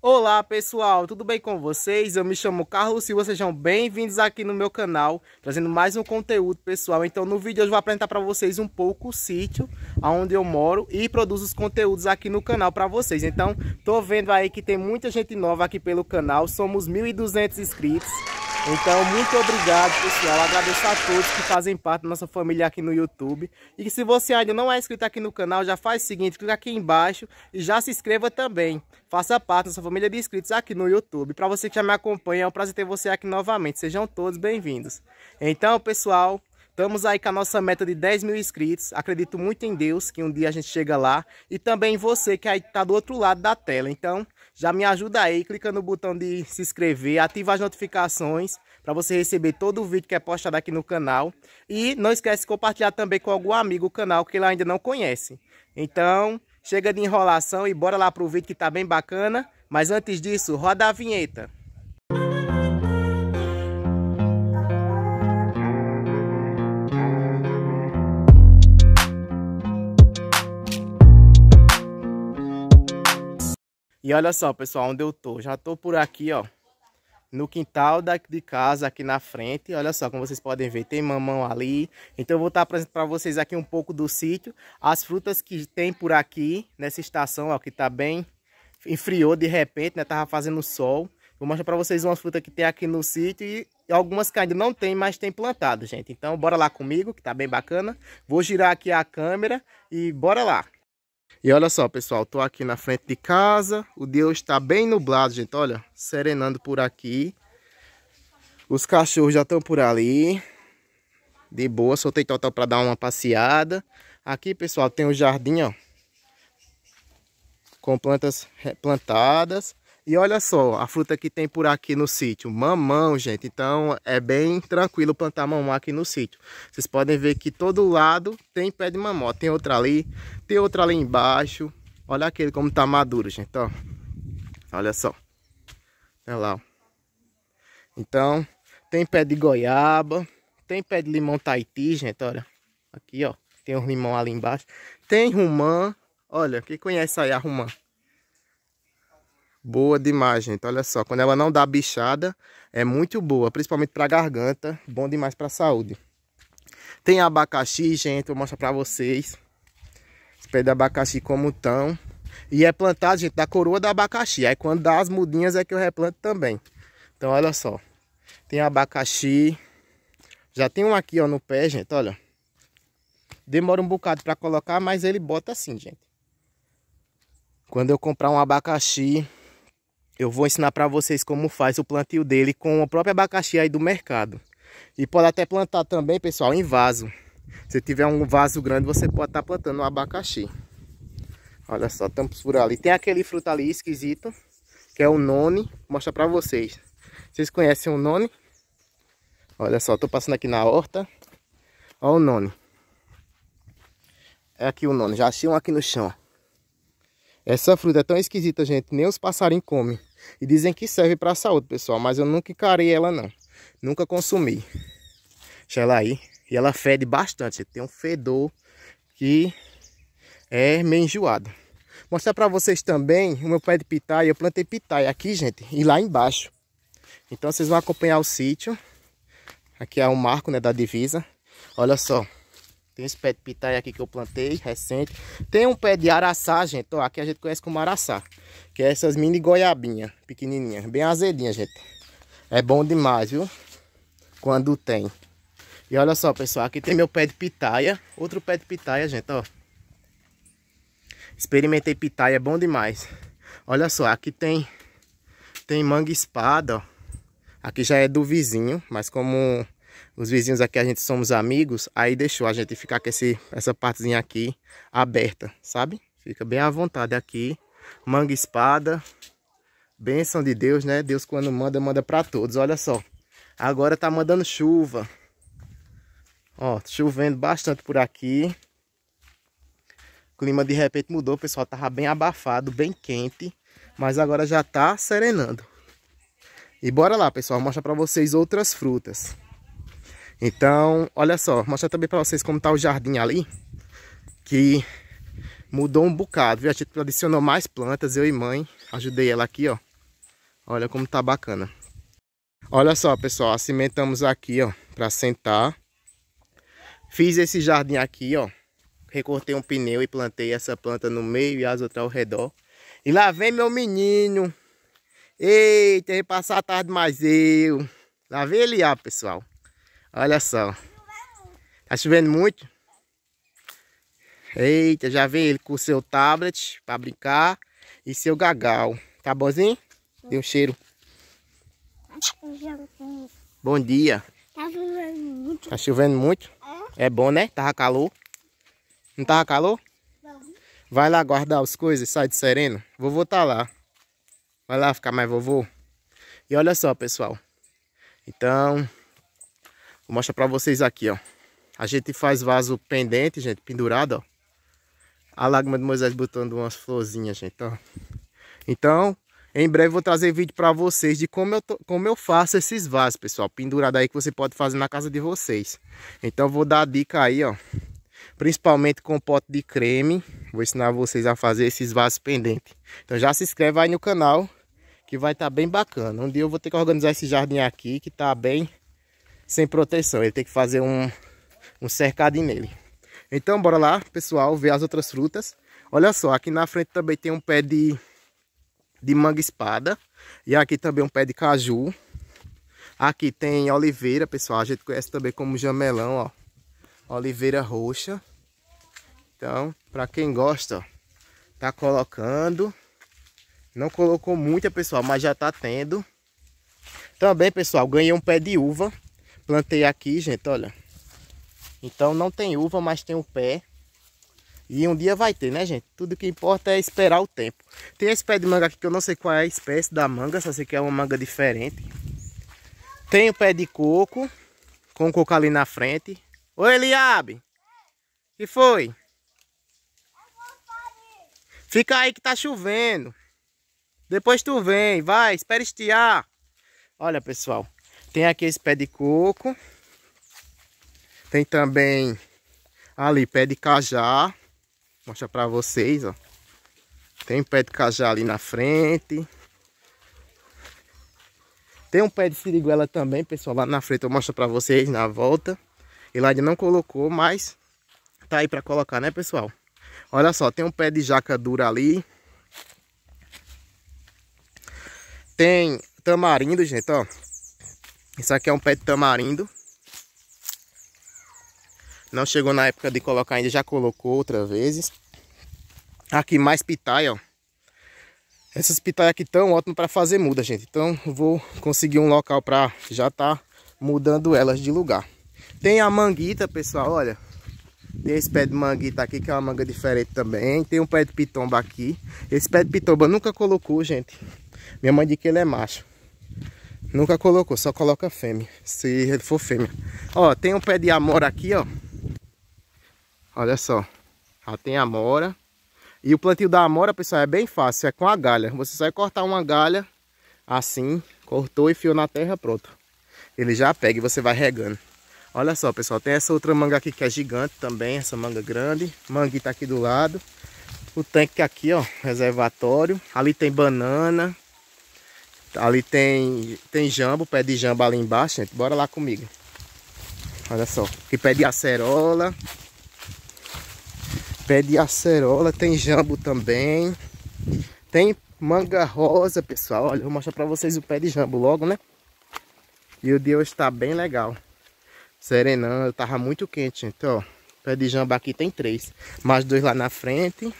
Olá pessoal, tudo bem com vocês? Eu me chamo Carlos Silva, sejam bem-vindos aqui no meu canal, trazendo mais um conteúdo pessoal. Então no vídeo eu vou apresentar para vocês um pouco o sítio onde eu moro e produzo os conteúdos aqui no canal para vocês. Então tô vendo aí que tem muita gente nova aqui pelo canal, somos 1.200 inscritos. Então, muito obrigado, pessoal. Agradeço a todos que fazem parte da nossa família aqui no YouTube. E se você ainda não é inscrito aqui no canal, já faz o seguinte, clica aqui embaixo e já se inscreva também. Faça parte da nossa família de inscritos aqui no YouTube. Para você que já me acompanha, é um prazer ter você aqui novamente. Sejam todos bem-vindos. Então, pessoal, estamos aí com a nossa meta de 10 mil inscritos. Acredito muito em Deus que um dia a gente chega lá. E também você que aí está do outro lado da tela. Então já me ajuda aí, clica no botão de se inscrever, ativa as notificações para você receber todo o vídeo que é postado aqui no canal. E não esquece de compartilhar também com algum amigo o canal que ele ainda não conhece. Então, chega de enrolação e bora lá pro vídeo que tá bem bacana. Mas antes disso, roda a vinheta. E olha só, pessoal, onde eu tô. Já tô por aqui, ó. No quintal da, de casa, aqui na frente. Olha só, como vocês podem ver, tem mamão ali. Então eu vou estar tá apresentando para vocês aqui um pouco do sítio. As frutas que tem por aqui, nessa estação, ó, que tá bem... Enfriou de repente, né? Tava fazendo sol. Vou mostrar para vocês umas frutas que tem aqui no sítio e algumas que ainda não tem, mas tem plantado, gente. Então, bora lá comigo, que tá bem bacana. Vou girar aqui a câmera e bora lá. E olha só, pessoal, tô aqui na frente de casa. O dia hoje tá bem nublado, gente. Olha, serenando por aqui. Os cachorros já estão por ali. De boa, soltei total para dar uma passeada. Aqui, pessoal, tem o um jardim, ó. Com plantas plantadas. E olha só, a fruta que tem por aqui no sítio, mamão, gente. Então é bem tranquilo plantar mamão aqui no sítio. Vocês podem ver que todo lado tem pé de mamão. Tem outra ali, tem outra ali embaixo. Olha aquele como tá maduro, gente, ó. Olha só. Olha lá, ó. Então, tem pé de goiaba, tem pé de limão taiti gente, olha. Aqui, ó, tem um limão ali embaixo. Tem rumã, olha, quem conhece aí a rumã? boa demais, gente. Olha só, quando ela não dá bichada, é muito boa, principalmente para garganta, bom demais para saúde. Tem abacaxi, gente, vou mostrar para vocês. Os pés de abacaxi como estão. E é plantado, gente, da coroa do abacaxi. Aí quando dá as mudinhas é que eu replanto também. Então, olha só. Tem abacaxi. Já tem um aqui, ó, no pé, gente, olha. Demora um bocado para colocar, mas ele bota assim, gente. Quando eu comprar um abacaxi, eu vou ensinar para vocês como faz o plantio dele com o próprio abacaxi aí do mercado. E pode até plantar também, pessoal, em vaso. Se tiver um vaso grande, você pode estar tá plantando um abacaxi. Olha só, estamos por ali. Tem aquele fruto ali esquisito, que é o noni. Vou mostrar para vocês. Vocês conhecem o noni? Olha só, estou passando aqui na horta. Olha o noni. É aqui o noni, já achei um aqui no chão. Essa fruta é tão esquisita, gente. Nem os passarinhos comem. E dizem que serve para a saúde, pessoal, mas eu nunca encarei ela não. Nunca consumi. Deixa ela aí. E ela fede bastante, tem um fedor que é meio enjoado. Mostrar para vocês também o meu pé de pitaia. Eu plantei pitaia aqui, gente, e lá embaixo. Então vocês vão acompanhar o sítio. Aqui é o marco né, da divisa. Olha só. Tem esse pé de pitaia aqui que eu plantei recente. Tem um pé de araçá, gente. Ó, aqui a gente conhece como araçá. Que é essas mini goiabinha, pequenininha, bem azedinha, gente. É bom demais, viu? Quando tem. E olha só, pessoal, aqui tem meu pé de pitaia. Outro pé de pitaia, gente, ó. Experimentei pitaia, é bom demais. Olha só, aqui tem tem manga espada, ó. Aqui já é do vizinho, mas como os vizinhos aqui a gente somos amigos, aí deixou a gente ficar com esse, essa partezinha aqui aberta, sabe? Fica bem à vontade aqui manga espada. Bênção de Deus, né? Deus quando manda, manda para todos. Olha só. Agora tá mandando chuva. Ó, chovendo bastante por aqui. O clima de repente mudou, pessoal. Tava bem abafado, bem quente. Mas agora já tá serenando. E bora lá, pessoal. Mostrar para vocês outras frutas. Então, olha só. Mostrar também para vocês como tá o jardim ali. Que mudou um bocado, viu? A gente adicionou mais plantas, eu e mãe. Ajudei ela aqui, ó. Olha como tá bacana. Olha só, pessoal, cimentamos aqui, ó, pra sentar. Fiz esse jardim aqui, ó. Recortei um pneu e plantei essa planta no meio e as outras ao redor. E lá vem meu menino. Eita, ele passar a tarde mais eu. Lá vem ele, ó, pessoal. Olha só. Tá chovendo muito? Eita, já vem ele com o seu tablet para brincar e seu gagal. Tá bonzinho? Deu um cheiro. Bom dia. Tá chovendo muito. Tá chovendo muito? É, é bom, né? Tava calor. Não tava calor? Não. Vai lá guardar as coisas, sai de sereno. Vovô tá lá. Vai lá ficar mais vovô. E olha só, pessoal. Então, vou mostrar pra vocês aqui, ó. A gente faz vaso pendente, gente, pendurado, ó a lágrima de Moisés botando umas florzinhas, gente. Ó. Então, em breve vou trazer vídeo para vocês de como eu, como eu faço esses vasos, pessoal. Pendurado aí que você pode fazer na casa de vocês. Então, vou dar a dica aí, ó. Principalmente com pote de creme. Vou ensinar vocês a fazer esses vasos pendentes. Então, já se inscreve aí no canal, que vai estar tá bem bacana. Um dia eu vou ter que organizar esse jardim aqui, que tá bem sem proteção. Ele tem que fazer um, um cercadinho nele. Então bora lá, pessoal, ver as outras frutas. Olha só, aqui na frente também tem um pé de, de manga espada. E aqui também um pé de caju. Aqui tem oliveira, pessoal. A gente conhece também como jamelão, ó. Oliveira roxa. Então, para quem gosta, ó, tá colocando. Não colocou muita, pessoal, mas já tá tendo. Também, pessoal, ganhei um pé de uva. Plantei aqui, gente, olha. Então não tem uva, mas tem o pé. E um dia vai ter, né, gente? Tudo que importa é esperar o tempo. Tem esse pé de manga aqui que eu não sei qual é a espécie da manga, só sei que é uma manga diferente. Tem o pé de coco, com o coco ali na frente. Oi, Eliabe! que foi? Fica aí que tá chovendo. Depois tu vem, vai, espera estiar. Olha, pessoal, tem aqui esse pé de coco. Tem também ali pé de cajá. Mostra para vocês, ó. Tem pé de cajá ali na frente. Tem um pé de siriguela também, pessoal, lá na frente. Eu mostro para vocês na volta. Ele ainda não colocou, mas tá aí para colocar, né, pessoal? Olha só, tem um pé de jaca dura ali. Tem tamarindo, gente, ó. Isso aqui é um pé de tamarindo. Não chegou na época de colocar ainda, já colocou outras vezes. Aqui mais pitaia, ó. Essas pitaias aqui estão ótimas para fazer muda, gente. Então vou conseguir um local para já tá mudando elas de lugar. Tem a manguita, pessoal, olha. Tem esse pé de manguita aqui, que é uma manga diferente também. Tem um pé de pitomba aqui. Esse pé de pitomba nunca colocou, gente. Minha mãe diz que ele é macho. Nunca colocou, só coloca fêmea. Se ele for fêmea. Ó, tem um pé de amor aqui, ó. Olha só. Já tem amora. E o plantio da amora, pessoal, é bem fácil. É com a galha. Você só vai cortar uma galha assim. Cortou e fio na terra, pronto. Ele já pega e você vai regando. Olha só, pessoal. Tem essa outra manga aqui que é gigante também. Essa manga grande. Manguita tá aqui do lado. O tanque aqui, ó. Reservatório. Ali tem banana. Ali tem, tem jambo. Pé de jambo ali embaixo, gente. Bora lá comigo. Olha só. Aqui pé de acerola pé de acerola, tem jambo também. Tem manga rosa, pessoal. Olha, vou mostrar para vocês o pé de jambo logo, né? E o de hoje tá bem legal. Serenando, tava muito quente, então. ó. Pé de jambo aqui tem três. Mais dois lá na frente.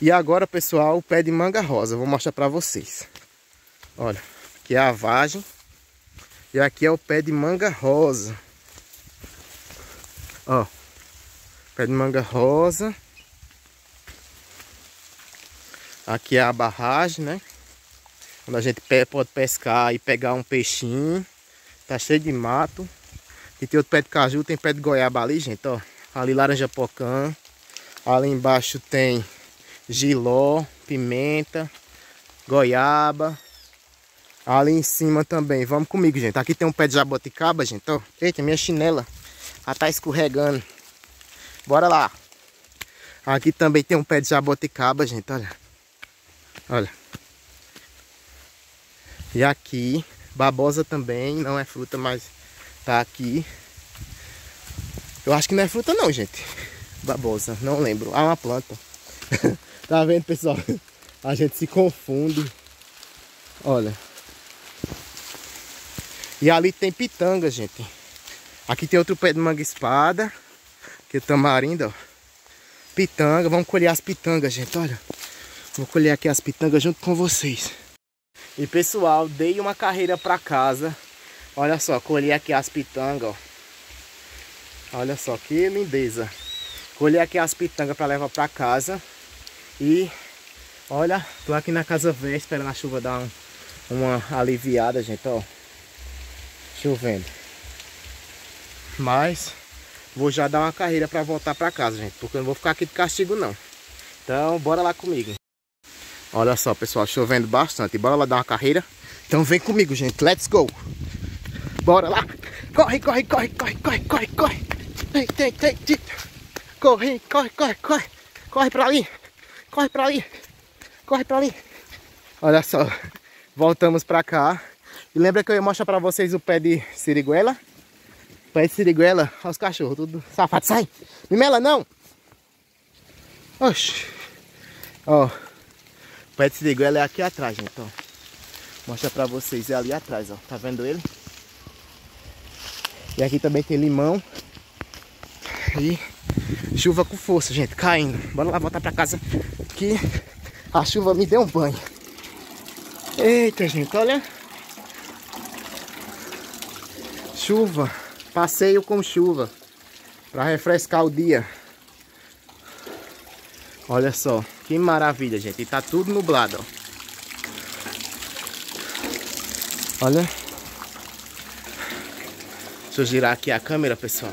E agora, pessoal, o pé de manga rosa. Vou mostrar para vocês. Olha, aqui é a vagem. E aqui é o pé de manga rosa. Ó, Pé de manga rosa. Aqui é a barragem, né? Onde a gente pode pescar e pegar um peixinho. Tá cheio de mato. E tem outro pé de caju, tem pé de goiaba ali, gente, ó. Ali laranja pocã. Ali embaixo tem giló, pimenta, goiaba. Ali em cima também. Vamos comigo, gente. Aqui tem um pé de jaboticaba, gente, ó. Eita, minha chinela. Ela tá escorregando. Bora lá. Aqui também tem um pé de jabuticaba, gente, olha. Olha. E aqui, babosa também, não é fruta, mas tá aqui. Eu acho que não é fruta não, gente. Babosa, não lembro. Ah, uma planta. tá vendo, pessoal? A gente se confunde. Olha. E ali tem pitanga, gente. Aqui tem outro pé de manga espada. Que tamarindo, ó. Pitanga, vamos colher as pitangas, gente, olha. Vou colher aqui as pitangas junto com vocês. E pessoal, dei uma carreira pra casa. Olha só, colhi aqui as pitangas, ó. Olha só, que lindeza. Colhi aqui as pitangas pra levar pra casa. E olha, tô aqui na casa velha esperando a chuva dar um, uma aliviada, gente, ó. Chovendo. Mas Vou já dar uma carreira para voltar para casa, gente. Porque eu não vou ficar aqui de castigo, não. Então, bora lá comigo. Olha só, pessoal, chovendo bastante. Bora lá dar uma carreira. Então vem comigo, gente. Let's go. Bora lá. Corre, corre, corre, corre, corre, corre, corre. Tem, tem, tem, tem. Corre, corre, corre, corre. Corre pra ali. Corre pra ali. Corre pra ali. Olha só. Voltamos pra cá. E lembra que eu ia mostrar pra vocês o pé de siriguela? de siriguela. Olha os cachorros, tudo safado. Sai! Mimela, não! Oxi! Ó. de siriguela é aqui atrás, gente, ó. Mostra pra vocês, é ali atrás, ó. Tá vendo ele? E aqui também tem limão. E chuva com força, gente, caindo. Bora lá voltar pra casa que a chuva me deu um banho. Eita, gente, olha. Chuva. Passeio com chuva. Para refrescar o dia. Olha só. Que maravilha, gente. E tá tudo nublado, ó. Olha. Deixa eu girar aqui a câmera, pessoal.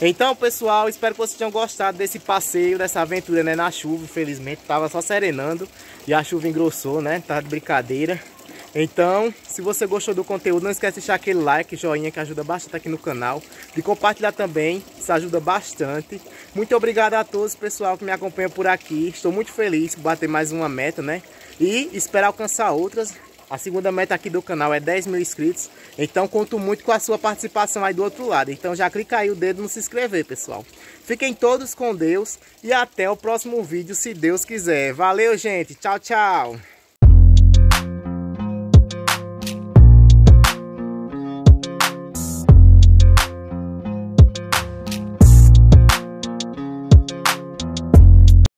Então, pessoal, espero que vocês tenham gostado desse passeio, dessa aventura, né? Na chuva, infelizmente. Tava só serenando e a chuva engrossou, né? Tá de brincadeira. Então, se você gostou do conteúdo, não esquece de deixar aquele like, joinha que ajuda bastante aqui no canal. De compartilhar também, isso ajuda bastante. Muito obrigado a todos, pessoal, que me acompanha por aqui. Estou muito feliz por bater mais uma meta, né? E esperar alcançar outras. A segunda meta aqui do canal é 10 mil inscritos. Então, conto muito com a sua participação aí do outro lado. Então, já clica aí o dedo no se inscrever, pessoal. Fiquem todos com Deus e até o próximo vídeo, se Deus quiser. Valeu, gente. Tchau, tchau.